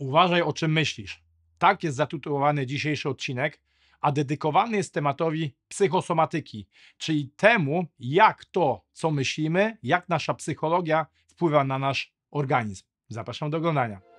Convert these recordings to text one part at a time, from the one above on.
Uważaj, o czym myślisz. Tak jest zatytułowany dzisiejszy odcinek, a dedykowany jest tematowi psychosomatyki, czyli temu, jak to, co myślimy, jak nasza psychologia wpływa na nasz organizm. Zapraszam do oglądania.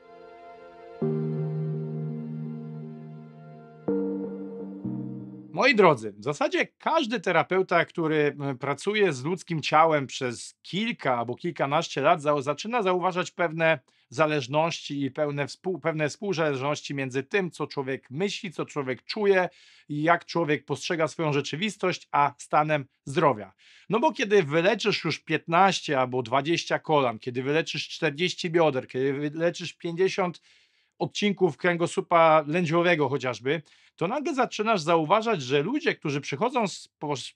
Moi drodzy, w zasadzie każdy terapeuta, który e, pracuje z ludzkim ciałem przez kilka albo kilkanaście lat, zaczyna zauważać pewne zależności i pewne, współ, pewne współzależności między tym, co człowiek myśli, co człowiek czuje i jak człowiek postrzega swoją rzeczywistość, a stanem zdrowia. No bo kiedy wyleczysz już 15 albo 20 kolan, kiedy wyleczysz 40 bioder, kiedy wyleczysz 50 odcinków kręgosłupa lędźwiowego chociażby, to nagle zaczynasz zauważać, że ludzie, którzy przychodzą z,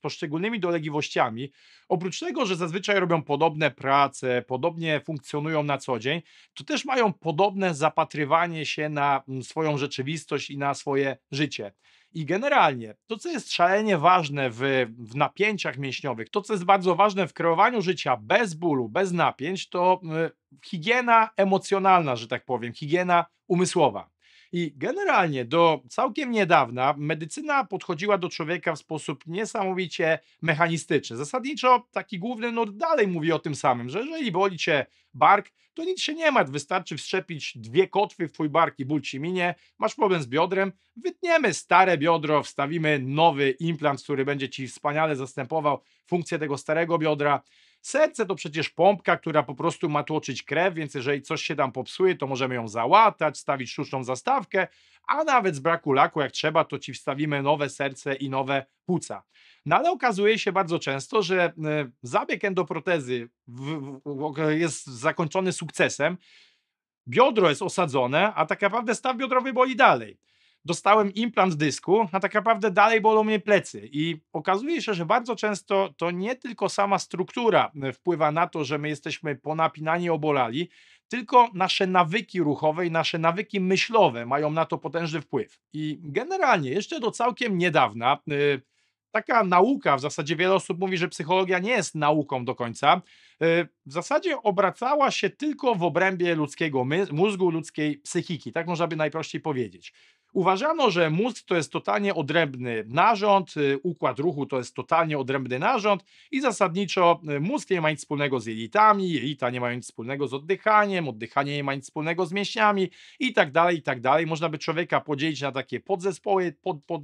poszczególnymi dolegliwościami, oprócz tego, że zazwyczaj robią podobne prace, podobnie funkcjonują na co dzień, to też mają podobne zapatrywanie się na mm, swoją rzeczywistość i na swoje życie. I generalnie to, co jest szalenie ważne w, w napięciach mięśniowych, to, co jest bardzo ważne w kreowaniu życia bez bólu, bez napięć, to y, higiena emocjonalna, że tak powiem, higiena umysłowa. I generalnie do całkiem niedawna medycyna podchodziła do człowieka w sposób niesamowicie mechanistyczny. Zasadniczo taki główny nurt dalej mówi o tym samym, że jeżeli boli cię bark, to nic się nie ma. Wystarczy wszczepić dwie kotwy w twój bark i ból ci minie. Masz problem z biodrem, wytniemy stare biodro, wstawimy nowy implant, który będzie ci wspaniale zastępował funkcję tego starego biodra. Serce to przecież pompka, która po prostu ma tłoczyć krew, więc jeżeli coś się tam popsuje, to możemy ją załatać, stawić sztuczną zastawkę, a nawet z braku laku, jak trzeba, to ci wstawimy nowe serce i nowe płuca. No ale okazuje się bardzo często, że e, zabieg endoprotezy jest zakończony sukcesem, biodro jest osadzone, a tak naprawdę staw biodrowy boli dalej dostałem implant dysku, a tak naprawdę dalej bolą mnie plecy. I okazuje się, że bardzo często to nie tylko sama struktura e, wpływa na to, że my jesteśmy ponapinani, obolali, tylko nasze nawyki ruchowe i nasze nawyki myślowe mają na to potężny wpływ. I generalnie jeszcze do całkiem niedawna. E, taka nauka, w zasadzie wiele osób mówi, że psychologia nie jest nauką do końca, e, w zasadzie obracała się tylko w obrębie ludzkiego mózgu, ludzkiej psychiki, tak można by najprościej powiedzieć. Uważano, że mózg to jest totalnie odrębny narząd, y, układ ruchu to jest totalnie odrębny narząd i zasadniczo y, mózg nie ma nic wspólnego z jelitami, jelita nie mają nic wspólnego z oddychaniem, oddychanie nie ma nic wspólnego z mięśniami i tak dalej, i tak dalej. Można by człowieka podzielić na takie podzespoły, pod, pod,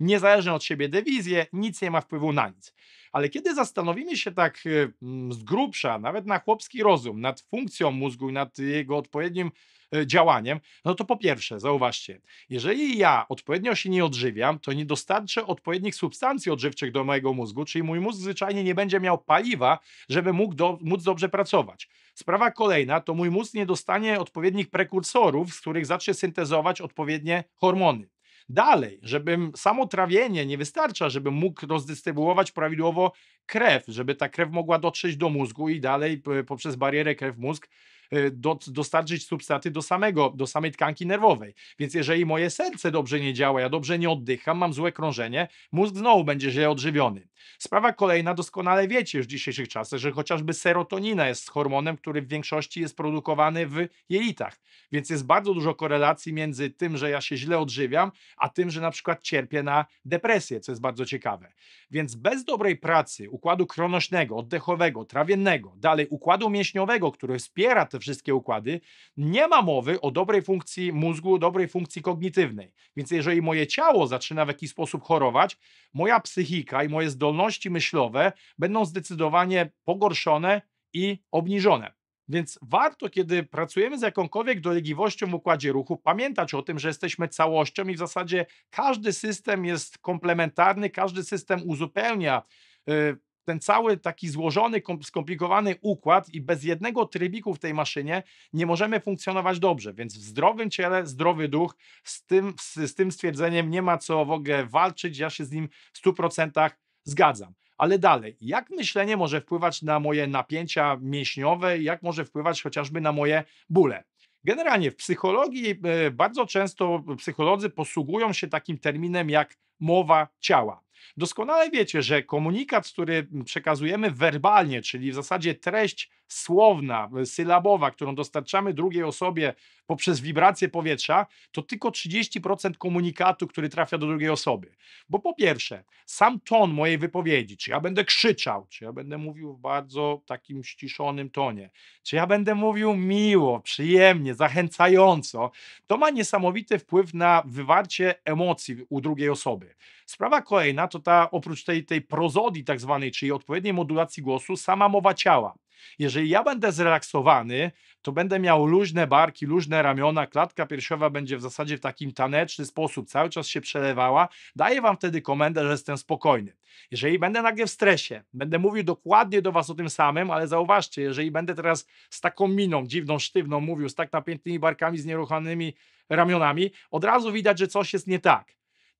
niezależne od siebie dewizje, nic nie ma wpływu na nic. Ale kiedy zastanowimy się tak y, z grubsza, nawet na chłopski rozum, nad funkcją mózgu i nad jego odpowiednim E, działaniem, no to po pierwsze, zauważcie, jeżeli ja odpowiednio się nie odżywiam, to nie dostarczę odpowiednich substancji odżywczych do mojego mózgu, czyli mój mózg zwyczajnie nie będzie miał paliwa, żeby mógł do, móc dobrze pracować. Sprawa kolejna to mój mózg nie dostanie odpowiednich prekursorów, z których zacznie syntezować odpowiednie hormony. Dalej, żebym samo trawienie nie wystarcza, żebym mógł rozdystrybuować prawidłowo krew, żeby ta krew mogła dotrzeć do mózgu i dalej e, poprzez barierę krew-mózg E, dostarczyć substraty do, samego, do samej tkanki nerwowej. Więc jeżeli moje serce dobrze nie działa, ja dobrze nie oddycham, mam złe krążenie, mózg znowu będzie źle odżywiony. Sprawa kolejna, doskonale wiecie już w dzisiejszych czasach, że chociażby serotonina jest hormonem, który w większości jest produkowany w jelitach, więc jest bardzo dużo korelacji między tym, że ja się źle odżywiam, a tym, że na przykład cierpię na depresję, co jest bardzo ciekawe. Więc bez dobrej pracy układu kronośnego, oddechowego, trawiennego, dalej układu mięśniowego, który wspiera te wszystkie układy, nie ma mowy o dobrej funkcji mózgu, dobrej funkcji kognitywnej. Więc jeżeli moje ciało zaczyna w jakiś sposób chorować, moja psychika i moje zdolności zdolności myślowe będą zdecydowanie pogorszone i obniżone. Więc warto, kiedy pracujemy z jakąkolwiek dolegliwością w układzie ruchu, pamiętać o tym, że jesteśmy całością i w zasadzie każdy system jest komplementarny, każdy system uzupełnia y, ten cały taki złożony, skomplikowany układ i bez jednego trybiku w tej maszynie nie możemy funkcjonować dobrze. Więc w zdrowym ciele zdrowy duch, z tym, z, z tym stwierdzeniem nie ma co w ogóle walczyć, ja się z nim w 100% Zgadzam. Ale dalej, jak myślenie może wpływać na moje napięcia mięśniowe, jak może wpływać chociażby na moje bóle? Generalnie w psychologii e, bardzo często psycholodzy posługują się takim terminem jak mowa ciała. Doskonale wiecie, że komunikat, który przekazujemy werbalnie, czyli w zasadzie treść słowna, e, sylabowa, którą dostarczamy drugiej osobie poprzez wibrację powietrza, to tylko 30% komunikatu, który trafia do drugiej osoby. Bo po pierwsze, sam ton mojej wypowiedzi, czy ja będę krzyczał, czy ja będę mówił w bardzo takim ściszonym tonie, czy ja będę mówił miło, przyjemnie, zachęcająco, to ma niesamowity wpływ na wywarcie emocji u drugiej osoby. Sprawa kolejna to ta, oprócz tej, tej prozodii tak zwanej, czyli odpowiedniej modulacji głosu, sama mowa ciała. Jeżeli ja będę zrelaksowany, to będę miał luźne barki, luźne ramiona, klatka piersiowa będzie w zasadzie w takim taneczny sposób cały czas się przelewała. Daję wam wtedy komendę, że jestem spokojny. Jeżeli będę nagle w stresie, będę mówił dokładnie do was o tym samym, ale zauważcie, jeżeli będę teraz z taką miną dziwną, sztywną mówił, z tak napiętymi barkami, z nieruchanymi ramionami, od razu widać, że coś jest nie tak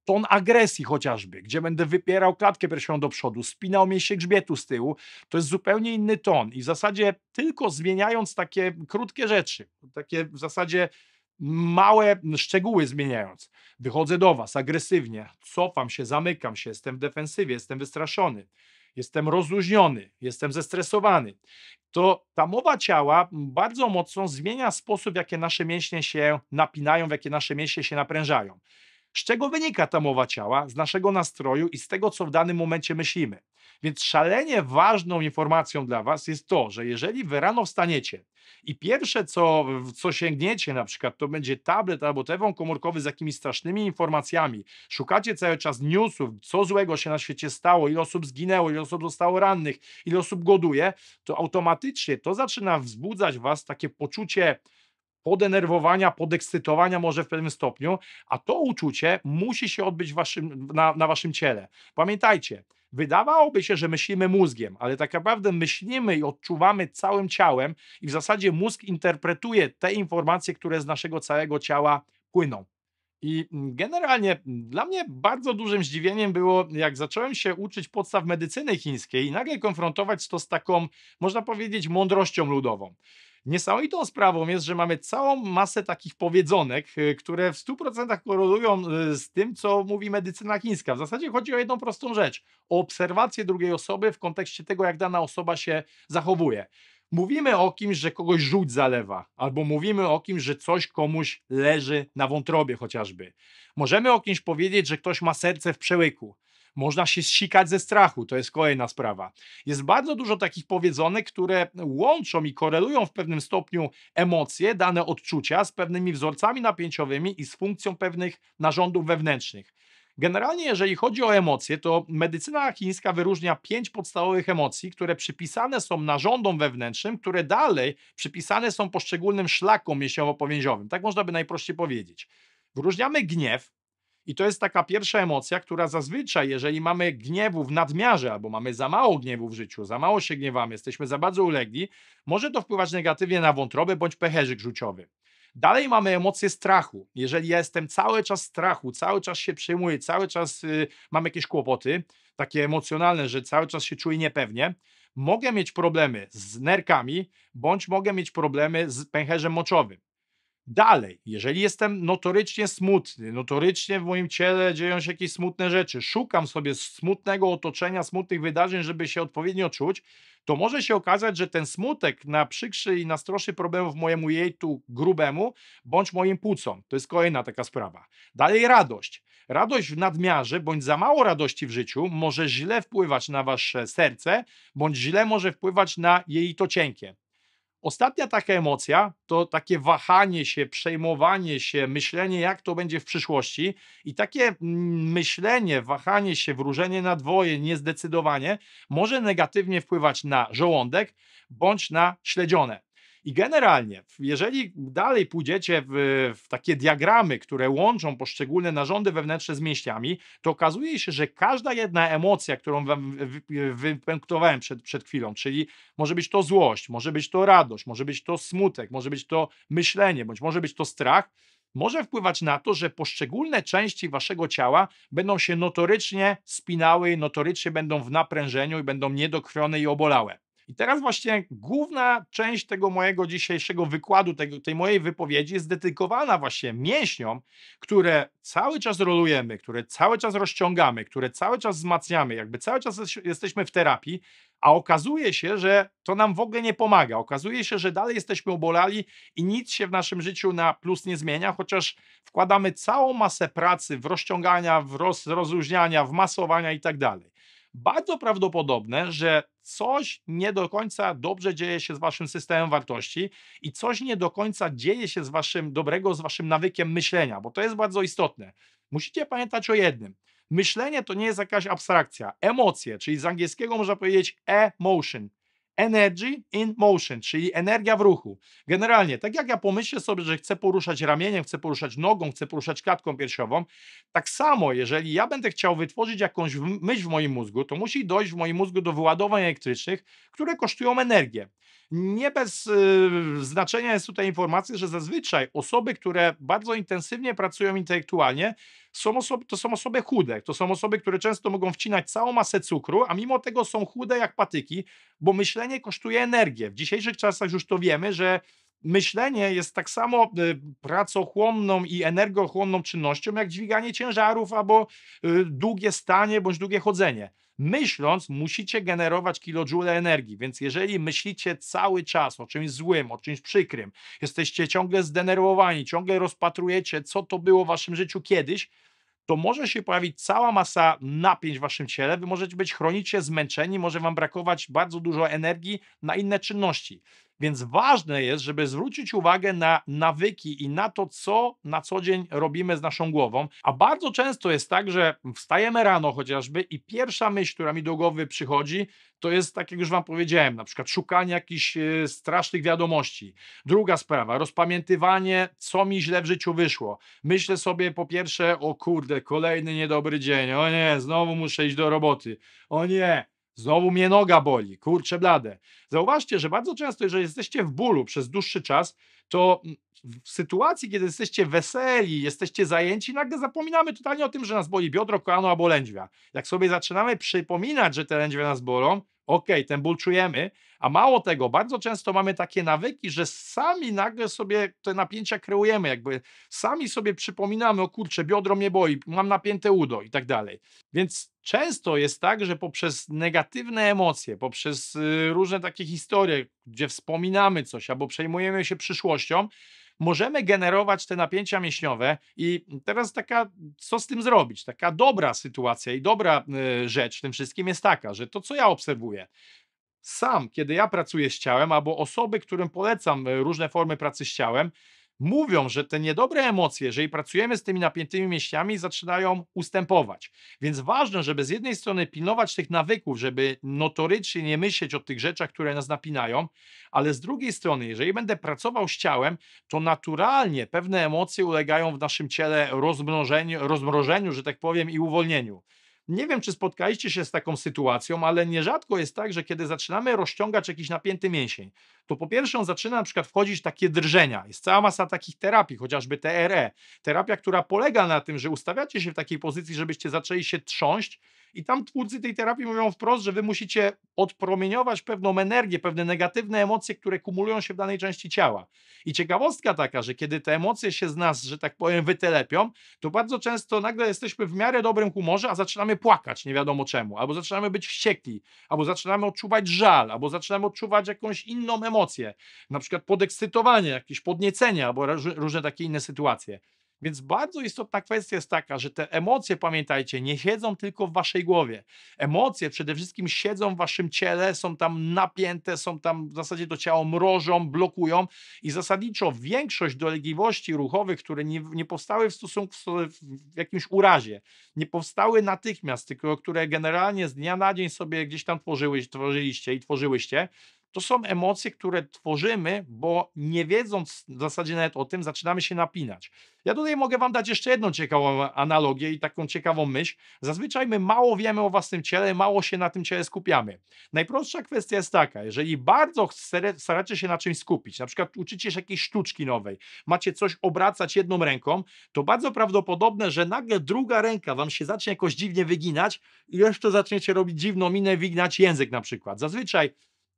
ton agresji chociażby, gdzie będę wypierał klatkę piersiową do przodu, spinał mięśnie grzbietu z tyłu, to jest zupełnie inny ton i w zasadzie tylko zmieniając takie krótkie rzeczy, takie w zasadzie małe szczegóły zmieniając. Wychodzę do was agresywnie, cofam się, zamykam się, jestem w defensywie, jestem wystraszony, jestem rozluźniony, jestem zestresowany. To ta mowa ciała bardzo mocno zmienia sposób, w jaki nasze mięśnie się napinają, w jaki nasze mięśnie się naprężają. Z czego wynika ta mowa ciała, z naszego nastroju i z tego, co w danym momencie myślimy. Więc szalenie ważną informacją dla Was jest to, że jeżeli wy rano wstaniecie i pierwsze, co, co sięgniecie na przykład, to będzie tablet albo telefon komórkowy z jakimiś strasznymi informacjami, szukacie cały czas newsów, co złego się na świecie stało, ile osób zginęło, ile osób zostało rannych, ile osób goduje, to automatycznie to zaczyna wzbudzać Was takie poczucie, podenerwowania, podekscytowania może w pewnym stopniu, a to uczucie musi się odbyć waszym, na, na waszym ciele. Pamiętajcie, Wydawałoby się, że myślimy mózgiem, ale tak naprawdę myślimy i odczuwamy całym ciałem, i w zasadzie mózg interpretuje te informacje, które z naszego całego ciała płyną. I mm, generalnie mm, dla mnie bardzo dużym zdziwieniem było, jak zacząłem się uczyć podstaw medycyny chińskiej i nagle konfrontować to z taką, można powiedzieć, mądrością ludową. Niesamowitą sprawą jest, że mamy całą masę takich powiedzonek, y, które w 100% korelują y, z tym, co mówi medycyna chińska. W zasadzie chodzi o jedną prostą rzecz: o obserwację drugiej osoby w kontekście tego, jak dana osoba się zachowuje. Mówimy o kimś, że kogoś żółć zalewa, albo mówimy o kimś, że coś komuś leży na wątrobie chociażby. Możemy o kimś powiedzieć, że ktoś ma serce w przełyku. Można się zsikać ze strachu, to jest kolejna sprawa. Jest bardzo dużo takich powiedzonek, które łączą i korelują w pewnym stopniu emocje, dane odczucia z pewnymi wzorcami napięciowymi i z funkcją pewnych narządów wewnętrznych. Generalnie, jeżeli chodzi o emocje, to medycyna chińska wyróżnia pięć podstawowych emocji, które przypisane są narządom wewnętrznym, które dalej przypisane są poszczególnym szlakom mięśniowo-powięziowym. Tak można by najprościej powiedzieć. Wyróżniamy gniew, i to jest taka pierwsza emocja, która zazwyczaj, jeżeli mamy gniewu w nadmiarze, albo mamy za mało gniewu w życiu, za mało się gniewamy, jesteśmy za bardzo ulegli, może to wpływać negatywnie na wątrobę bądź pecherzyk żuciowy. Dalej mamy emocje strachu. Jeżeli ja jestem cały czas strachu, cały czas się przejmuję, cały czas yy, mam jakieś kłopoty, takie emocjonalne, że cały czas się czuję niepewnie, mogę mieć problemy z nerkami, bądź mogę mieć problemy z pęcherzem moczowym. Dalej, jeżeli jestem notorycznie smutny, notorycznie w moim ciele dzieją się jakieś smutne rzeczy, szukam sobie smutnego otoczenia, smutnych wydarzeń, żeby się odpowiednio czuć, to może się okazać, że ten smutek na przykrzy i na stroszy problemów mojemu jejtu grubemu, bądź moim płucom. To jest kolejna taka sprawa. Dalej radość. Radość w nadmiarze, bądź za mało radości w życiu, może źle wpływać na wasze serce, bądź źle może wpływać na jej to cienkie. Ostatnia taka emocja to takie wahanie się, przejmowanie się, myślenie, jak to będzie w przyszłości. I takie mm, myślenie, wahanie się, wróżenie na dwoje, niezdecydowanie może negatywnie wpływać na żołądek bądź na śledzione. I generalnie, jeżeli dalej pójdziecie w, w takie diagramy, które łączą poszczególne narządy wewnętrzne z mięśniami, to okazuje się, że każda jedna emocja, którą wam wypunktowałem przed, przed chwilą, czyli może być to złość, może być to radość, może być to smutek, może być to myślenie, bądź może być to strach, może wpływać na to, że poszczególne części waszego ciała będą się notorycznie spinały, notorycznie będą w naprężeniu i będą niedokrwione i obolałe. I teraz właśnie główna część tego mojego dzisiejszego wykładu, tego, tej mojej wypowiedzi jest dedykowana właśnie mięśniom, które cały czas rolujemy, które cały czas rozciągamy, które cały czas wzmacniamy, jakby cały czas jesteśmy w terapii, a okazuje się, że to nam w ogóle nie pomaga. Okazuje się, że dalej jesteśmy obolali i nic się w naszym życiu na plus nie zmienia, chociaż wkładamy całą masę pracy w rozciągania, w roz, rozluźniania, w masowania i tak dalej bardzo prawdopodobne, że coś nie do końca dobrze dzieje się z waszym systemem wartości i coś nie do końca dzieje się z waszym dobrego, z waszym nawykiem myślenia, bo to jest bardzo istotne. Musicie pamiętać o jednym. Myślenie to nie jest jakaś abstrakcja. Emocje, czyli z angielskiego można powiedzieć emotion, Energy in motion, czyli energia w ruchu. Generalnie, tak jak ja pomyślę sobie, że chcę poruszać ramieniem, chcę poruszać nogą, chcę poruszać klatką piersiową, tak samo, jeżeli ja będę chciał wytworzyć jakąś myśl w moim mózgu, to musi dojść w moim mózgu do wyładowań elektrycznych, które kosztują energię. Nie bez yy, znaczenia jest tutaj informacja, że zazwyczaj osoby, które bardzo intensywnie pracują intelektualnie, są osoby, to są osoby chude, to są osoby, które często mogą wcinać całą masę cukru, a mimo tego są chude jak patyki, bo myślenie kosztuje energię. W dzisiejszych czasach już to wiemy, że myślenie jest tak samo y, pracochłonną i energochłonną czynnością, jak dźwiganie ciężarów albo y, długie stanie bądź długie chodzenie. Myśląc, musicie generować kilojoule energii, więc jeżeli myślicie cały czas o czymś złym, o czymś przykrym, jesteście ciągle zdenerwowani, ciągle rozpatrujecie, co to było w waszym życiu kiedyś, to może się pojawić cała masa napięć w waszym ciele, wy możecie być chronicznie zmęczeni, może wam brakować bardzo dużo energii na inne czynności. Więc ważne jest, żeby zwrócić uwagę na nawyki i na to, co na co dzień robimy z naszą głową. A bardzo często jest tak, że wstajemy rano chociażby i pierwsza myśl, która mi do głowy przychodzi, to jest, tak jak już Wam powiedziałem, na przykład szukanie jakichś e, strasznych wiadomości. Druga sprawa, rozpamiętywanie, co mi źle w życiu wyszło. Myślę sobie po pierwsze, o kurde, kolejny niedobry dzień, o nie, znowu muszę iść do roboty, o nie, Znowu mnie noga boli, kurczę blade. Zauważcie, że bardzo często, jeżeli jesteście w bólu przez dłuższy czas, to w sytuacji, kiedy jesteście weseli, jesteście zajęci, nagle zapominamy totalnie o tym, że nas boli biodro, kolano albo lędźwia. Jak sobie zaczynamy przypominać, że te lędźwie nas bolą, okej, okay, ten ból czujemy, a mało tego, bardzo często mamy takie nawyki, że sami nagle sobie te napięcia kreujemy, jakby sami sobie przypominamy, o kurczę, biodro mnie boi, mam napięte udo i tak dalej. Więc często jest tak, że poprzez negatywne emocje, poprzez y, różne takie historie, gdzie wspominamy coś albo przejmujemy się przyszłością, możemy generować te napięcia mięśniowe i teraz taka, co z tym zrobić? Taka dobra sytuacja i dobra y, rzecz w tym wszystkim jest taka, że to, co ja obserwuję, sam, kiedy ja pracuję z ciałem, albo osoby, którym polecam y, różne formy pracy z ciałem, mówią, że te niedobre emocje, jeżeli pracujemy z tymi napiętymi mięśniami, zaczynają ustępować. Więc ważne, żeby z jednej strony pilnować tych nawyków, żeby notorycznie nie myśleć o tych rzeczach, które nas napinają, ale z drugiej strony, jeżeli będę pracował z ciałem, to naturalnie pewne emocje ulegają w naszym ciele rozmrożeniu, rozmrożeniu że tak powiem, i uwolnieniu. Nie wiem, czy spotkaliście się z taką sytuacją, ale nierzadko jest tak, że kiedy zaczynamy rozciągać jakiś napięty mięsień, to po pierwsze on zaczyna na przykład wchodzić takie drżenia. Jest cała masa takich terapii, chociażby TRE. Terapia, która polega na tym, że ustawiacie się w takiej pozycji, żebyście zaczęli się trząść i tam twórcy tej terapii mówią wprost, że wy musicie odpromieniować pewną energię, pewne negatywne emocje, które kumulują się w danej części ciała. I ciekawostka taka, że kiedy te emocje się z nas, że tak powiem, wytelepią, to bardzo często nagle jesteśmy w miarę dobrym humorze, a zaczynamy płakać, nie wiadomo czemu, albo zaczynamy być wściekli, albo zaczynamy odczuwać żal, albo zaczynamy odczuwać jakąś inną emocję, na przykład podekscytowanie, jakieś podniecenie, albo różne takie inne sytuacje. Więc bardzo istotna kwestia jest taka, że te emocje, pamiętajcie, nie siedzą tylko w waszej głowie. Emocje przede wszystkim siedzą w waszym ciele, są tam napięte, są tam w zasadzie to ciało mrożą, blokują i zasadniczo większość dolegliwości ruchowych, które nie, nie powstały w stosunku w jakimś urazie, nie powstały natychmiast, tylko które generalnie z dnia na dzień sobie gdzieś tam tworzyły, tworzyliście i tworzyłyście, to są emocje, które tworzymy, bo nie wiedząc w zasadzie nawet o tym, zaczynamy się napinać. Ja tutaj mogę Wam dać jeszcze jedną ciekawą analogię i taką ciekawą myśl. Zazwyczaj my mało wiemy o własnym ciele, mało się na tym ciele skupiamy. Najprostsza kwestia jest taka, jeżeli bardzo staracie się na czymś skupić, na przykład uczycie się jakiejś sztuczki nowej, macie coś obracać jedną ręką, to bardzo prawdopodobne, że nagle druga ręka Wam się zacznie jakoś dziwnie wyginać i jeszcze zaczniecie robić dziwną minę, wyginać język na przykład. Zazwyczaj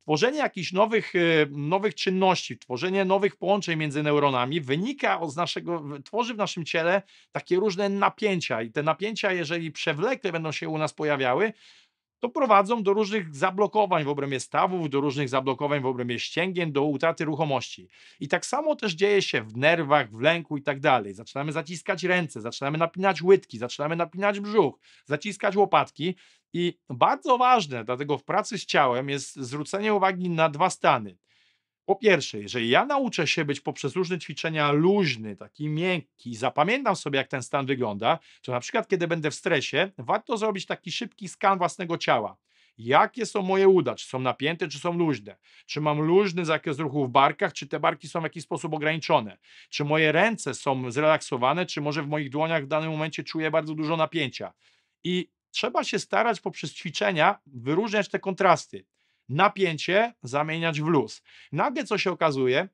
Tworzenie jakichś nowych, e, nowych czynności, tworzenie nowych połączeń między neuronami wynika od naszego, tworzy w naszym ciele takie różne napięcia i te napięcia, jeżeli przewlekle będą się u nas pojawiały, to prowadzą do różnych zablokowań w obrębie stawów, do różnych zablokowań w obrębie ścięgien, do utraty ruchomości. I tak samo też dzieje się w nerwach, w lęku i tak dalej. Zaczynamy zaciskać ręce, zaczynamy napinać łydki, zaczynamy napinać brzuch, zaciskać łopatki. I bardzo ważne, dlatego w pracy z ciałem jest zwrócenie uwagi na dwa stany. Po pierwsze, jeżeli ja nauczę się być poprzez różne ćwiczenia luźny, taki miękki, zapamiętam sobie, jak ten stan wygląda, to na przykład, kiedy będę w stresie, warto zrobić taki szybki skan własnego ciała. Jakie są moje uda? Czy są napięte, czy są luźne? Czy mam luźny zakres ruchu w barkach, czy te barki są w jakiś sposób ograniczone? Czy moje ręce są zrelaksowane, czy może w moich dłoniach w danym momencie czuję bardzo dużo napięcia? I trzeba się starać poprzez ćwiczenia wyróżniać te kontrasty napięcie zamieniać w luz. Nagle co się okazuje,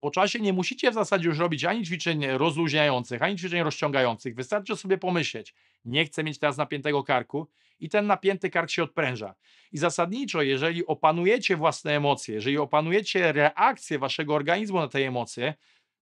po czasie nie musicie w zasadzie już robić ani ćwiczeń rozluźniających, ani ćwiczeń rozciągających. Wystarczy sobie pomyśleć, nie chcę mieć teraz napiętego karku i ten napięty kark się odpręża. I zasadniczo, jeżeli opanujecie własne emocje, jeżeli opanujecie reakcję waszego organizmu na te emocje,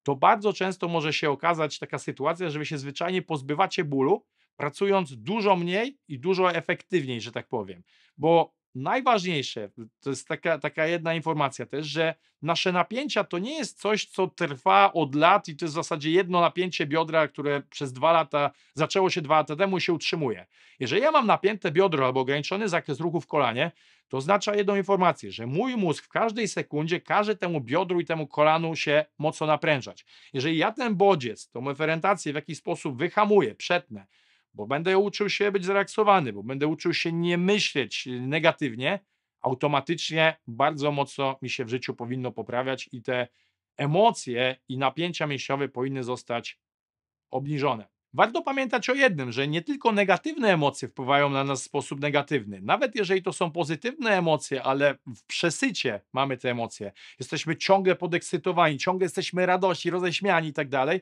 to bardzo często może się okazać taka sytuacja, że wy się zwyczajnie pozbywacie bólu, pracując dużo mniej i dużo efektywniej, że tak powiem. Bo najważniejsze, to jest taka, taka jedna informacja też, że nasze napięcia to nie jest coś, co trwa od lat i to jest w zasadzie jedno napięcie biodra, które przez dwa lata, zaczęło się dwa lata temu i się utrzymuje. Jeżeli ja mam napięte biodro albo ograniczony zakres ruchu w kolanie, to oznacza jedną informację, że mój mózg w każdej sekundzie każe temu biodru i temu kolanu się mocno naprężać. Jeżeli ja ten bodziec, tą eferentację w jakiś sposób wyhamuję, przetnę, bo będę uczył się być zrelaksowany, bo będę uczył się nie myśleć y, negatywnie, automatycznie bardzo mocno mi się w życiu powinno poprawiać i te emocje i napięcia mięśniowe powinny zostać obniżone. Warto pamiętać o jednym, że nie tylko negatywne emocje wpływają na nas w sposób negatywny. Nawet jeżeli to są pozytywne emocje, ale w przesycie mamy te emocje, jesteśmy ciągle podekscytowani, ciągle jesteśmy radości, roześmiani i tak dalej,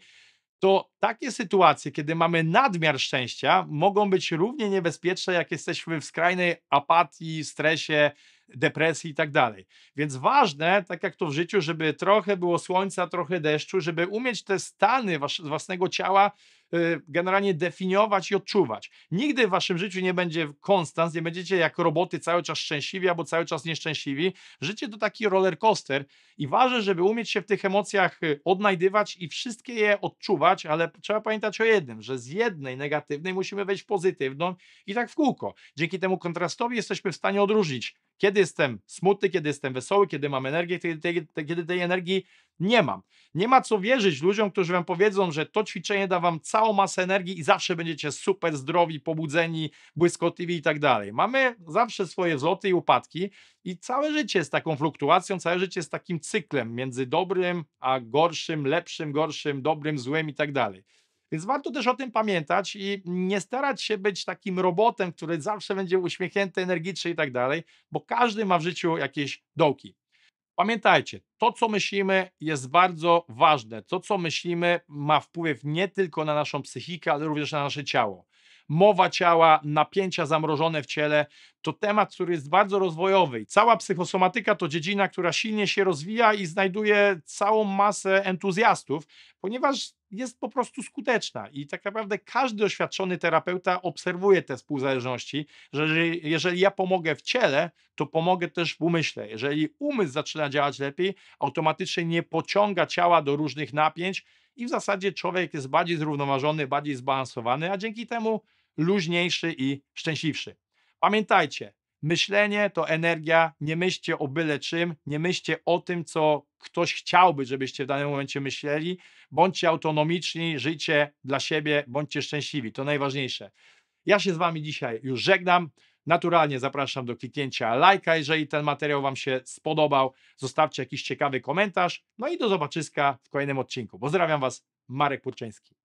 to takie sytuacje, kiedy mamy nadmiar szczęścia, mogą być równie niebezpieczne, jak jesteśmy w skrajnej apatii, stresie depresji i tak dalej. Więc ważne, tak jak to w życiu, żeby trochę było słońca, trochę deszczu, żeby umieć te stany was, własnego ciała y, generalnie definiować i odczuwać. Nigdy w waszym życiu nie będzie konstans, nie będziecie jak roboty cały czas szczęśliwi albo cały czas nieszczęśliwi. Życie to taki roller coaster i ważne, żeby umieć się w tych emocjach y, odnajdywać i wszystkie je odczuwać, ale trzeba pamiętać o jednym, że z jednej negatywnej musimy wejść w pozytywną i tak w kółko. Dzięki temu kontrastowi jesteśmy w stanie odróżnić kiedy jestem smutny, kiedy jestem wesoły, kiedy mam energię, kiedy tej, tej energii nie mam. Nie ma co wierzyć ludziom, którzy wam powiedzą, że to ćwiczenie da wam całą masę energii i zawsze będziecie super zdrowi, pobudzeni, błyskotliwi i tak dalej. Mamy zawsze swoje wzloty i upadki i całe życie jest taką fluktuacją, całe życie jest takim cyklem między dobrym a gorszym, lepszym, gorszym, dobrym, złym i tak dalej. Więc warto też o tym pamiętać i nie starać się być takim robotem, który zawsze będzie uśmiechnięty, energiczny i tak dalej, bo każdy ma w życiu jakieś dołki. Pamiętajcie, to co myślimy jest bardzo ważne. To co myślimy ma wpływ nie tylko na naszą psychikę, ale również na nasze ciało mowa ciała, napięcia zamrożone w ciele, to temat, który jest bardzo rozwojowy. Cała psychosomatyka to dziedzina, która silnie się rozwija i znajduje całą masę entuzjastów, ponieważ jest po prostu skuteczna i tak naprawdę każdy doświadczony terapeuta obserwuje te współzależności, że jeżeli ja pomogę w ciele, to pomogę też w umyśle. Jeżeli umysł zaczyna działać lepiej, automatycznie nie pociąga ciała do różnych napięć i w zasadzie człowiek jest bardziej zrównoważony, bardziej zbalansowany, a dzięki temu luźniejszy i szczęśliwszy. Pamiętajcie, myślenie to energia, nie myślcie o byle czym, nie myślcie o tym, co ktoś chciałby, żebyście w danym momencie myśleli. Bądźcie autonomiczni, żyjcie dla siebie, bądźcie szczęśliwi, to najważniejsze. Ja się z Wami dzisiaj już żegnam. Naturalnie zapraszam do kliknięcia lajka, jeżeli ten materiał Wam się spodobał. Zostawcie jakiś ciekawy komentarz. No i do zobaczyska w kolejnym odcinku. Pozdrawiam Was, Marek Purczyński.